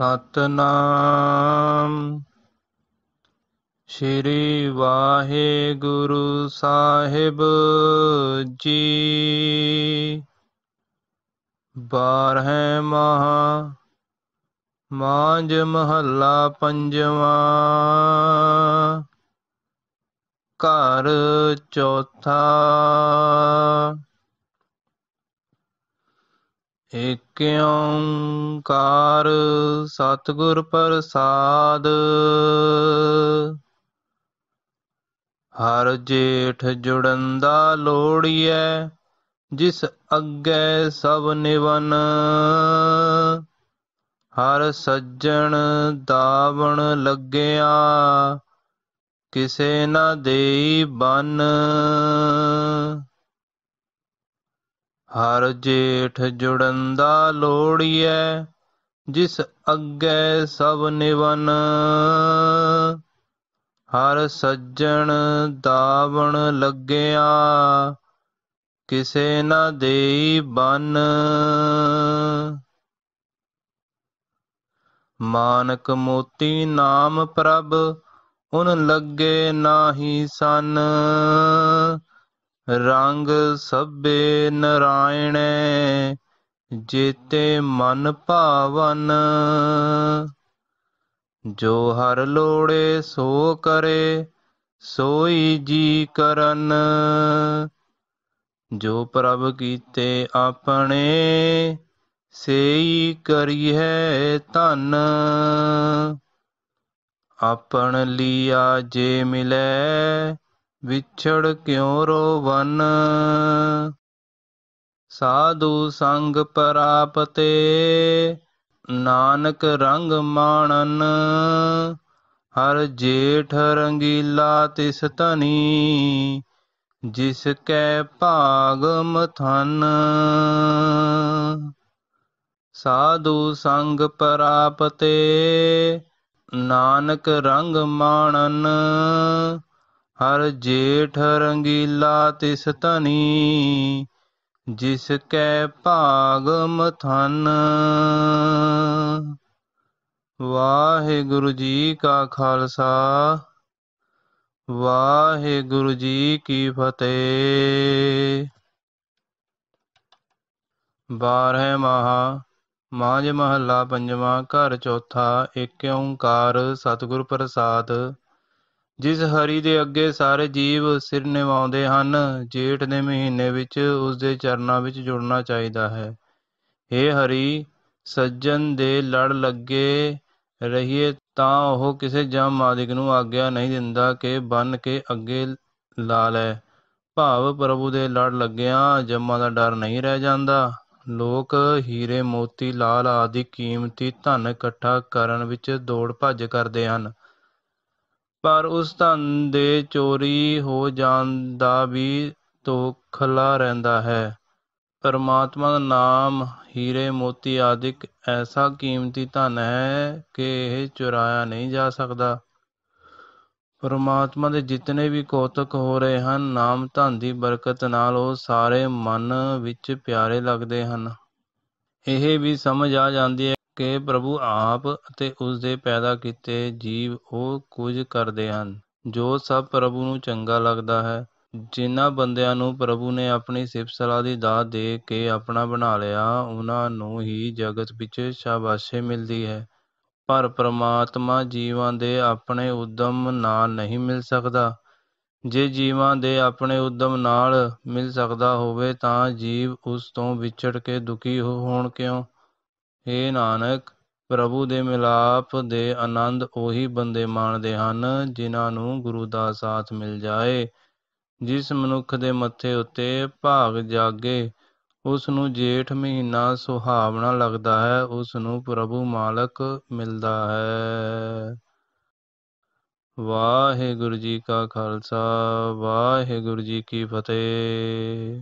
ਸਤਨਾਮ ਸ੍ਰੀ ਵਾਹਿਗੁਰੂ ਸਾਹਿਬ ਜੀ ਬਾਰਹਿ ਮਹਾ ਮਾਂਜ ਮਹੱਲਾ ਪੰਜਵਾਂ ਘਰ ਚੌਥਾ ਏਕ ਓੰਕਾਰ ਸਤਿਗੁਰ ਪ੍ਰਸਾਦ ਹਰ ਜੇਠ ਜੁੜੰਦਾ ਲੋੜੀਐ ਜਿਸ ਅੱਗੇ ਸਭ ਨਿਵਨ ਹਰ ਸੱਜਣ ਦਾਵਣ ਲੱਗਿਆ ਕਿਸੇ ਨਾ ਦੇਈ ਬੰਨ ਹਰ ਜੇਠ ਜੁੜੰਦਾ ਲੋੜੀਐ ਜਿਸ ਅੱਗੇ ਸਭ ਨਿਵਨ ਹਰ ਸੱਜਣ ਦਾਵਣ ਲੱਗਿਆ ਕਿਸੇ ਨਾ ਦੇਈ ਬਨ ਮਾਨਕ ਮੋਤੀ ਨਾਮ ਪ੍ਰਭ ਉਨ ਲੱਗੇ ਨਾਹੀ ਸਨ ਰੰਗ ਸਭੇ ਨਰਾਇਣੇ ਜੀਤੇ ਮਨ ਭਾਵਨ ਜੋ ਹਰ ਲੋੜੇ ਸੋ ਕਰੇ ਸੋਈ ਜੀ ਕਰਨ ਜੋ ਪ੍ਰਭ ਕੀਤੇ ਆਪਣੇ ਸੇਈ ਕਰੀਏ ਧਨ ਆਪਣ ਲਿਆ ਜੇ ਮਿਲੈ ਵਿਛੜ ਕਿਉ ਰੋਵਨ ਸਾਧੂ ਸੰਗ ਪ੍ਰਾਪਤੇ ਨਾਨਕ ਰੰਗ ਮਾਣਨ ਹਰ ਜੇਠ ਰੰਗੀਲਾ ਤਿਸ ਧਨੀ ਜਿਸ ਕੈ ਭਾਗ ਮਥਨ ਸਾਧੂ ਸੰਗ ਪ੍ਰਾਪਤੇ ਨਾਨਕ ਰੰਗ ਮਾਣਨ ਹਰ ਜੇਠ ਰੰਗੀਲਾ ਤਿਸ ਧਨੀ ਜਿਸ ਕੈ ਭਾਗ ਮਥਨ ਵਾਹਿਗੁਰੂ ਜੀ ਕਾ ਖਾਲਸਾ ਵਾਹਿਗੁਰੂ ਜੀ ਕੀ ਫਤਿਹ ਬਾਰਹ ਮਹਾ ਮਾਝ ਮਹੱਲਾ ਪੰਜਵਾਂ ਘਰ ਚੌਥਾ ਏਕ ਓੰਕਾਰ ਸਤਿਗੁਰ ਪ੍ਰਸਾਦ ਜਿਸ ਹਰੀ ਦੇ ਅੱਗੇ ਸਾਰੇ ਜੀਵ ਸਿਰ ਨਿਵਾਉਂਦੇ ਹਨ ਜੇਠ ਦੇ ਮਹੀਨੇ ਵਿੱਚ ਉਸ ਦੇ ਚਰਨਾਂ ਵਿੱਚ ਜੁੜਨਾ ਚਾਹੀਦਾ ਹੈ हे ਹਰੀ ਸੱਜਣ ਦੇ ਲੜ ਲੱਗੇ ਰਹੀਏ ਤਾਂ ਉਹ ਕਿਸੇ ਜਮ ਮਾਲਿਕ ਨੂੰ ਆਗਿਆ ਨਹੀਂ ਦਿੰਦਾ ਕਿ ਬੰਨ ਕੇ ਅੱਗੇ ਲਾ ਲੈ ਭਾਵ ਪ੍ਰਭੂ ਦੇ ਲੜ ਲੱਗਿਆਂ ਜਮਾਂ ਦਾ ਡਰ ਨਹੀਂ ਰਹਿ ਜਾਂਦਾ ਲੋਕ ਹੀਰੇ ਮੋਤੀ ਲਾਲ ਆਦਿ ਕੀਮਤੀ ਧਨ ਇਕੱਠਾ ਕਰਨ ਵਿੱਚ ਦੌੜ ਭੱਜ ਕਰਦੇ ਹਨ ਪਰ ਉਸ ਧਨ ਦੇ ਚੋਰੀ ਹੋ ਜਾਣ ਦਾ ਵੀ ਤੌਖਲਾ ਰਹਿੰਦਾ ਹੈ। ਪਰਮਾਤਮਾ ਦਾ ਨਾਮ ਹੀਰੇ ਮੋਤੀ ਆਦਿਕ ਐਸਾ ਕੀਮਤੀ ਧਨ ਹੈ ਕਿ ਇਹ ਚੁਰਾਇਆ ਨਹੀਂ ਜਾ ਸਕਦਾ। ਪਰਮਾਤਮਾ ਦੇ ਜਿਤਨੇ ਵੀ ਕੋਤਕ ਹੋ ਰਹੇ ਹਨ ਨਾਮ ਧਨ ਦੀ ਬਰਕਤ ਨਾਲ ਉਹ ਸਾਰੇ ਮਨ ਵਿੱਚ ਪਿਆਰੇ ਲੱਗਦੇ ਹਨ। ਇਹ ਵੀ ਸਮਝ ਆ ਜਾਂਦੀ ਹੈ ਕਿ ਪ੍ਰਭੂ ਆਪ ਅਤੇ ਉਸ ਦੇ ਪੈਦਾ ਕੀਤੇ ਜੀਵ ਉਹ ਕੁਝ ਕਰਦੇ ਹਨ ਜੋ ਸਭ ਪ੍ਰਭੂ ਨੂੰ ਚੰਗਾ ਲੱਗਦਾ ਹੈ ਜਿਨ੍ਹਾਂ ਬੰਦਿਆਂ ਨੂੰ ਪ੍ਰਭੂ ਨੇ ਆਪਣੀ ਸਿਫਤ ਸਲਾਹ ਦੀ ਦਾਤ ਦੇ ਕੇ ਆਪਣਾ ਬਣਾ ਲਿਆ ਉਹਨਾਂ ਨੂੰ ਹੀ ਜਗਤ ਵਿੱਚ ਸ਼ਾਬਾਸ਼ੇ ਮਿਲਦੀ ਹੈ ਪਰ ਪ੍ਰਮਾਤਮਾ ਜੀਵਾਂ ਦੇ ਆਪਣੇ ਉਦਮ ਨਾਲ ਨਹੀਂ ਮਿਲ ਸਕਦਾ ਜੇ ਜੀਵਾਂ ਦੇ ਆਪਣੇ ਉਦਮ ਨਾਲ ਮਿਲ ਸਕਦਾ ਹੋਵੇ ਤਾਂ ਜੀਵ ਉਸ ਤੋਂ ਵਿਛੜ ਕੇ ਦੁਖੀ ਹੋਣ ਕਿਉਂ ਹੇ ਨਾਨਕ ਪ੍ਰਭੂ ਦੇ ਮਿਲਾਪ ਦੇ ਆਨੰਦ ਉਹੀ ਬੰਦੇ ਮਾਣਦੇ ਹਨ ਜਿਨ੍ਹਾਂ ਨੂੰ ਗੁਰੂ ਦਾ ਸਾਥ ਮਿਲ ਜਾਏ ਜਿਸ ਮਨੁੱਖ ਦੇ ਮੱਥੇ ਉੱਤੇ ਭਾਗ ਜਾਗੇ ਉਸ ਨੂੰ ਜੇਠ ਮਹੀਨਾ ਸੁਹਾਵਣਾ ਲੱਗਦਾ ਹੈ ਉਸ ਨੂੰ ਪ੍ਰਭੂ ਮਾਲਕ ਮਿਲਦਾ ਹੈ ਵਾਹਿਗੁਰੂ ਜੀ ਕਾ ਖਾਲਸਾ ਵਾਹਿਗੁਰੂ ਜੀ ਕੀ ਫਤਿਹ